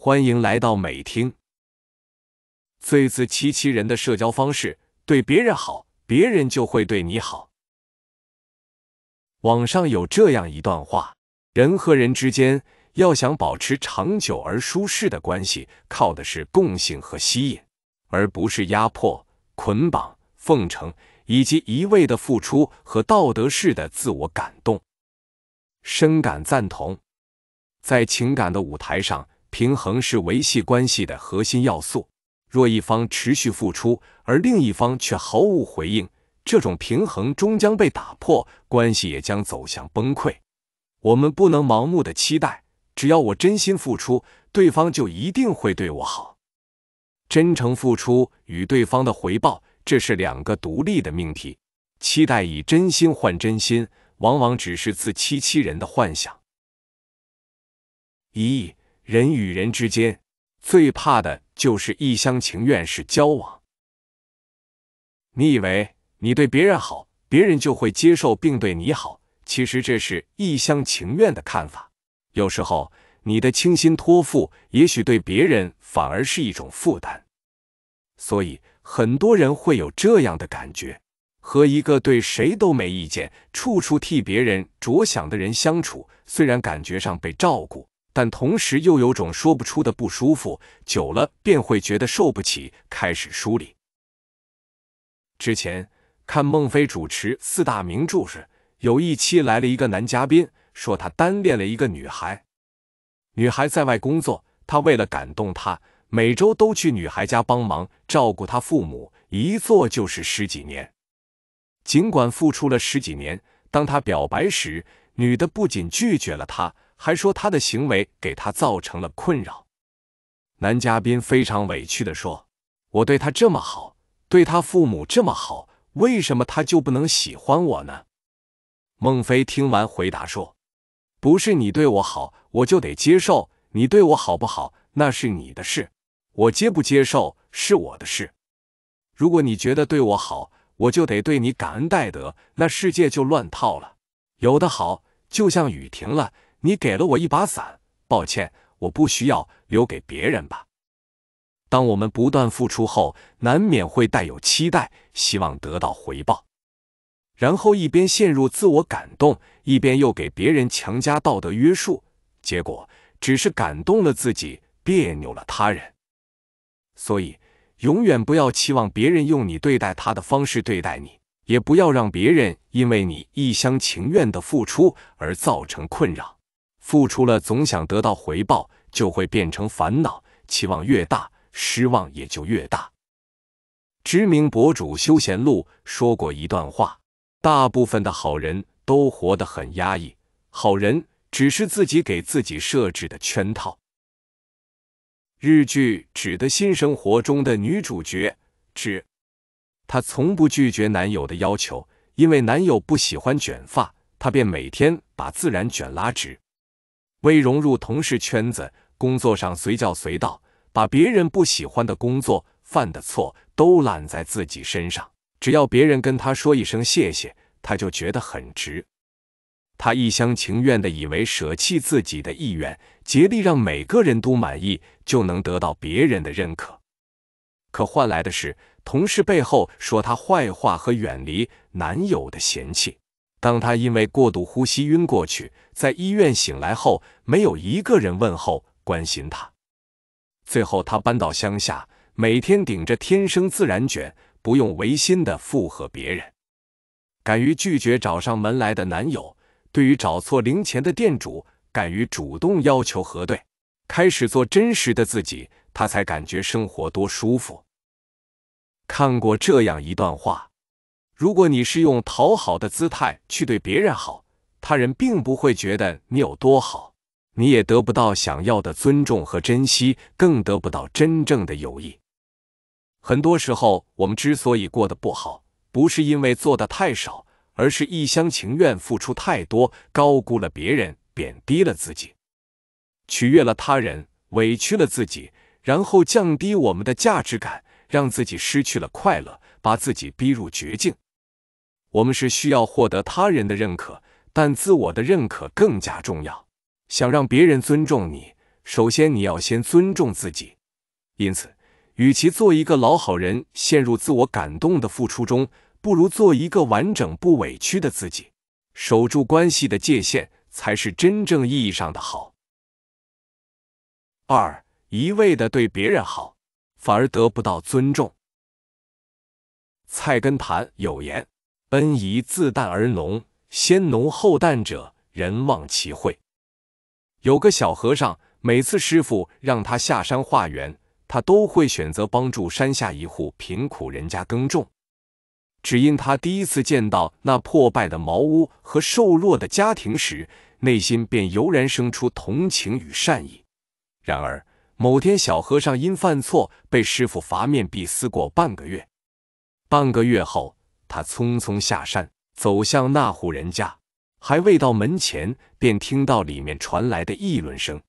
欢迎来到美听。最自欺欺人的社交方式，对别人好，别人就会对你好。网上有这样一段话：人和人之间，要想保持长久而舒适的关系，靠的是共性和吸引，而不是压迫、捆绑、奉承，以及一味的付出和道德式的自我感动。深感赞同，在情感的舞台上。平衡是维系关系的核心要素。若一方持续付出，而另一方却毫无回应，这种平衡终将被打破，关系也将走向崩溃。我们不能盲目的期待，只要我真心付出，对方就一定会对我好。真诚付出与对方的回报，这是两个独立的命题。期待以真心换真心，往往只是自欺欺人的幻想。一。人与人之间，最怕的就是一厢情愿式交往。你以为你对别人好，别人就会接受并对你好，其实这是一厢情愿的看法。有时候，你的倾心托付，也许对别人反而是一种负担。所以，很多人会有这样的感觉：和一个对谁都没意见、处处替别人着想的人相处，虽然感觉上被照顾。但同时又有种说不出的不舒服，久了便会觉得受不起，开始梳理。之前看孟非主持四大名著时，有一期来了一个男嘉宾，说他单恋了一个女孩，女孩在外工作，他为了感动她，每周都去女孩家帮忙照顾她父母，一做就是十几年。尽管付出了十几年，当他表白时，女的不仅拒绝了他。还说他的行为给他造成了困扰。男嘉宾非常委屈地说：“我对他这么好，对他父母这么好，为什么他就不能喜欢我呢？”孟非听完回答说：“不是你对我好，我就得接受；你对我好不好，那是你的事；我接不接受是我的事。如果你觉得对我好，我就得对你感恩戴德，那世界就乱套了。有的好，就像雨停了。”你给了我一把伞，抱歉，我不需要，留给别人吧。当我们不断付出后，难免会带有期待，希望得到回报，然后一边陷入自我感动，一边又给别人强加道德约束，结果只是感动了自己，别扭了他人。所以，永远不要期望别人用你对待他的方式对待你，也不要让别人因为你一厢情愿的付出而造成困扰。付出了，总想得到回报，就会变成烦恼。期望越大，失望也就越大。知名博主休闲路说过一段话：大部分的好人都活得很压抑，好人只是自己给自己设置的圈套。日剧《指的新生活》中的女主角，指她从不拒绝男友的要求，因为男友不喜欢卷发，她便每天把自然卷拉直。为融入同事圈子，工作上随叫随到，把别人不喜欢的工作、犯的错都揽在自己身上。只要别人跟他说一声谢谢，他就觉得很值。他一厢情愿地以为舍弃自己的意愿，竭力让每个人都满意，就能得到别人的认可。可换来的是同事背后说他坏话和远离男友的嫌弃。当他因为过度呼吸晕过去，在医院醒来后，没有一个人问候关心他。最后，他搬到乡下，每天顶着天生自然卷，不用违心的附和别人，敢于拒绝找上门来的男友，对于找错零钱的店主，敢于主动要求核对，开始做真实的自己，他才感觉生活多舒服。看过这样一段话。如果你是用讨好的姿态去对别人好，他人并不会觉得你有多好，你也得不到想要的尊重和珍惜，更得不到真正的友谊。很多时候，我们之所以过得不好，不是因为做的太少，而是一厢情愿付出太多，高估了别人，贬低了自己，取悦了他人，委屈了自己，然后降低我们的价值感，让自己失去了快乐，把自己逼入绝境。我们是需要获得他人的认可，但自我的认可更加重要。想让别人尊重你，首先你要先尊重自己。因此，与其做一个老好人，陷入自我感动的付出中，不如做一个完整不委屈的自己。守住关系的界限，才是真正意义上的好。二，一味的对别人好，反而得不到尊重。菜根谭有言。恩怡自淡而浓，先浓后淡者，人望其慧。有个小和尚，每次师傅让他下山化缘，他都会选择帮助山下一户贫苦人家耕种，只因他第一次见到那破败的茅屋和瘦弱的家庭时，内心便油然生出同情与善意。然而，某天小和尚因犯错被师傅罚面壁思过半个月。半个月后。他匆匆下山，走向那户人家，还未到门前，便听到里面传来的议论声：“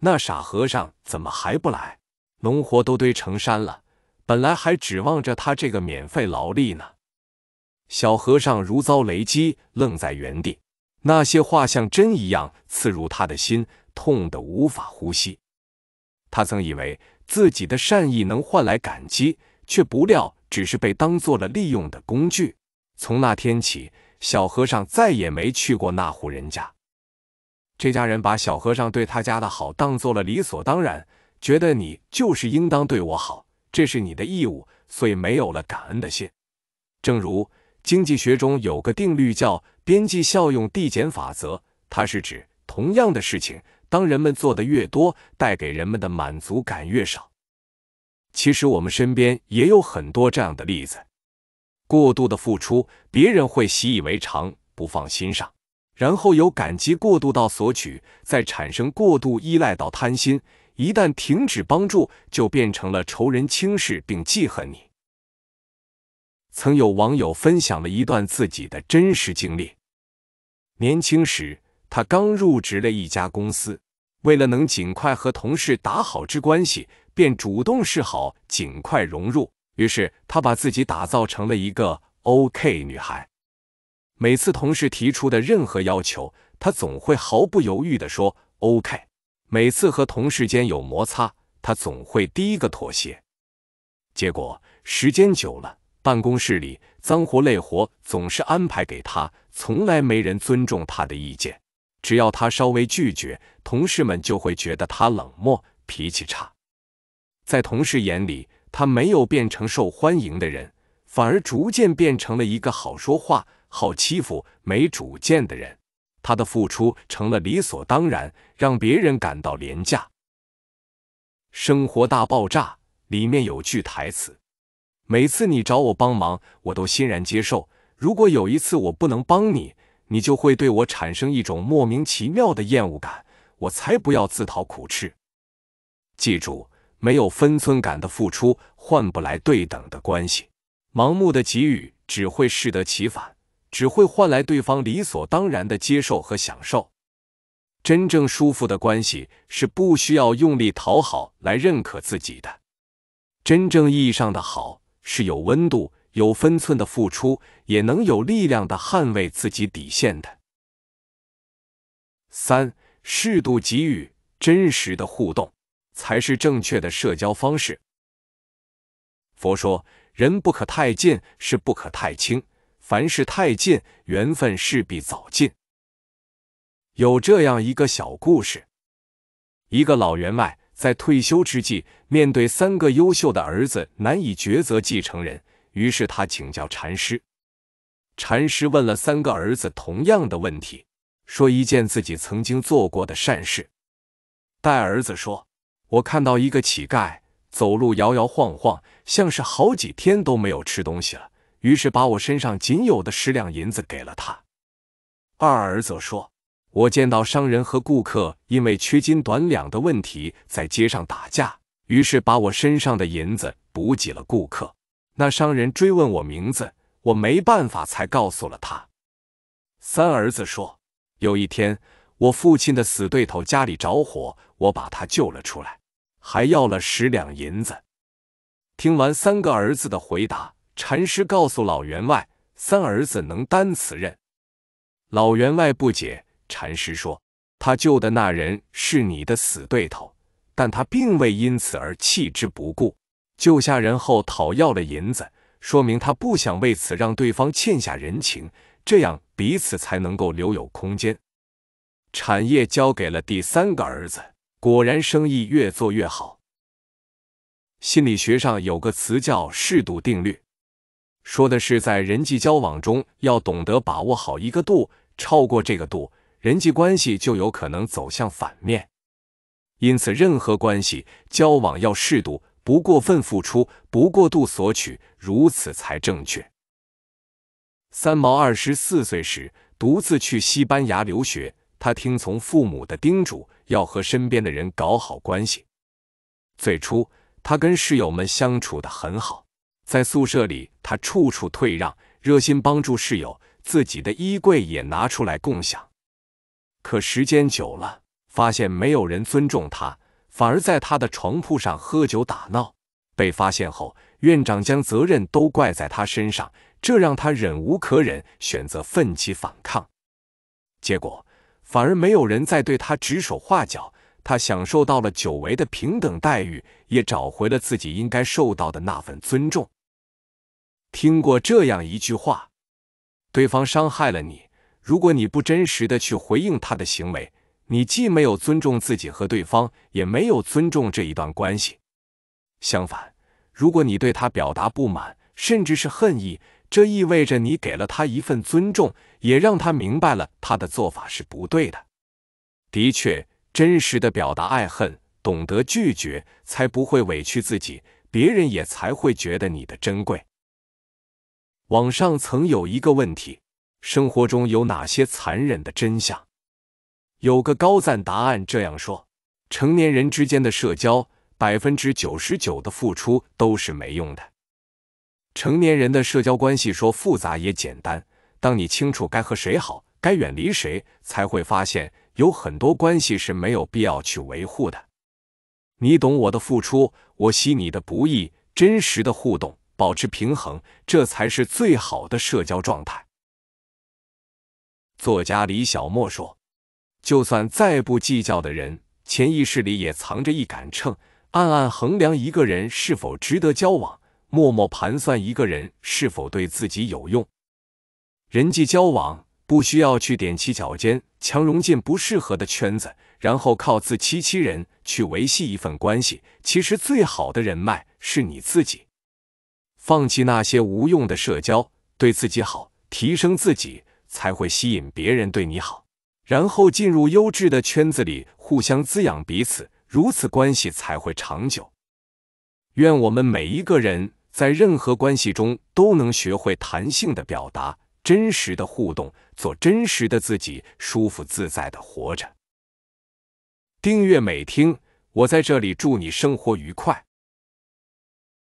那傻和尚怎么还不来？农活都堆成山了，本来还指望着他这个免费劳力呢。”小和尚如遭雷击，愣在原地。那些话像针一样刺入他的心，痛得无法呼吸。他曾以为自己的善意能换来感激，却不料。只是被当做了利用的工具。从那天起，小和尚再也没去过那户人家。这家人把小和尚对他家的好当做了理所当然，觉得你就是应当对我好，这是你的义务，所以没有了感恩的心。正如经济学中有个定律叫边际效用递减法则，它是指同样的事情，当人们做的越多，带给人们的满足感越少。其实我们身边也有很多这样的例子。过度的付出，别人会习以为常，不放心上，然后由感激过度到索取，再产生过度依赖到贪心。一旦停止帮助，就变成了仇人轻视并记恨你。曾有网友分享了一段自己的真实经历：年轻时，他刚入职了一家公司，为了能尽快和同事打好之关系。便主动示好，尽快融入。于是，她把自己打造成了一个 OK 女孩。每次同事提出的任何要求，她总会毫不犹豫地说 OK。每次和同事间有摩擦，她总会第一个妥协。结果，时间久了，办公室里脏活累活总是安排给她，从来没人尊重她的意见。只要她稍微拒绝，同事们就会觉得她冷漠、脾气差。在同事眼里，他没有变成受欢迎的人，反而逐渐变成了一个好说话、好欺负、没主见的人。他的付出成了理所当然，让别人感到廉价。《生活大爆炸》里面有句台词：“每次你找我帮忙，我都欣然接受。如果有一次我不能帮你，你就会对我产生一种莫名其妙的厌恶感。我才不要自讨苦吃。”记住。没有分寸感的付出，换不来对等的关系；盲目的给予只会适得其反，只会换来对方理所当然的接受和享受。真正舒服的关系是不需要用力讨好来认可自己的。真正意义上的好是有温度、有分寸的付出，也能有力量的捍卫自己底线的。三、适度给予真实的互动。才是正确的社交方式。佛说：“人不可太近，是不可太轻。凡事太近，缘分势必早尽。”有这样一个小故事：一个老员外在退休之际，面对三个优秀的儿子，难以抉择继承人。于是他请教禅师。禅师问了三个儿子同样的问题，说一件自己曾经做过的善事。大儿子说。我看到一个乞丐走路摇摇晃晃，像是好几天都没有吃东西了，于是把我身上仅有的十两银子给了他。二儿子说，我见到商人和顾客因为缺斤短两的问题在街上打架，于是把我身上的银子补给了顾客。那商人追问我名字，我没办法才告诉了他。三儿子说，有一天我父亲的死对头家里着火，我把他救了出来。还要了十两银子。听完三个儿子的回答，禅师告诉老员外，三儿子能担此任。老员外不解，禅师说：“他救的那人是你的死对头，但他并未因此而弃之不顾。救下人后讨要了银子，说明他不想为此让对方欠下人情，这样彼此才能够留有空间。产业交给了第三个儿子。”果然，生意越做越好。心理学上有个词叫“适度定律”，说的是在人际交往中要懂得把握好一个度，超过这个度，人际关系就有可能走向反面。因此，任何关系交往要适度，不过分付出，不过度索取，如此才正确。三毛二十四岁时，独自去西班牙留学，他听从父母的叮嘱。要和身边的人搞好关系。最初，他跟室友们相处的很好，在宿舍里，他处处退让，热心帮助室友，自己的衣柜也拿出来共享。可时间久了，发现没有人尊重他，反而在他的床铺上喝酒打闹。被发现后，院长将责任都怪在他身上，这让他忍无可忍，选择奋起反抗。结果。反而没有人再对他指手画脚，他享受到了久违的平等待遇，也找回了自己应该受到的那份尊重。听过这样一句话：对方伤害了你，如果你不真实的去回应他的行为，你既没有尊重自己和对方，也没有尊重这一段关系。相反，如果你对他表达不满，甚至是恨意，这意味着你给了他一份尊重，也让他明白了他的做法是不对的。的确，真实的表达爱恨，懂得拒绝，才不会委屈自己，别人也才会觉得你的珍贵。网上曾有一个问题：生活中有哪些残忍的真相？有个高赞答案这样说：成年人之间的社交，百分之九十九的付出都是没用的。成年人的社交关系，说复杂也简单。当你清楚该和谁好，该远离谁，才会发现有很多关系是没有必要去维护的。你懂我的付出，我惜你的不易。真实的互动，保持平衡，这才是最好的社交状态。作家李小沫说：“就算再不计较的人，潜意识里也藏着一杆秤，暗暗衡量一个人是否值得交往。”默默盘算一个人是否对自己有用，人际交往不需要去踮起脚尖强融进不适合的圈子，然后靠自欺欺人去维系一份关系。其实最好的人脉是你自己，放弃那些无用的社交，对自己好，提升自己，才会吸引别人对你好，然后进入优质的圈子里，互相滋养彼此，如此关系才会长久。愿我们每一个人。在任何关系中都能学会弹性的表达，真实的互动，做真实的自己，舒服自在的活着。订阅美听，我在这里祝你生活愉快。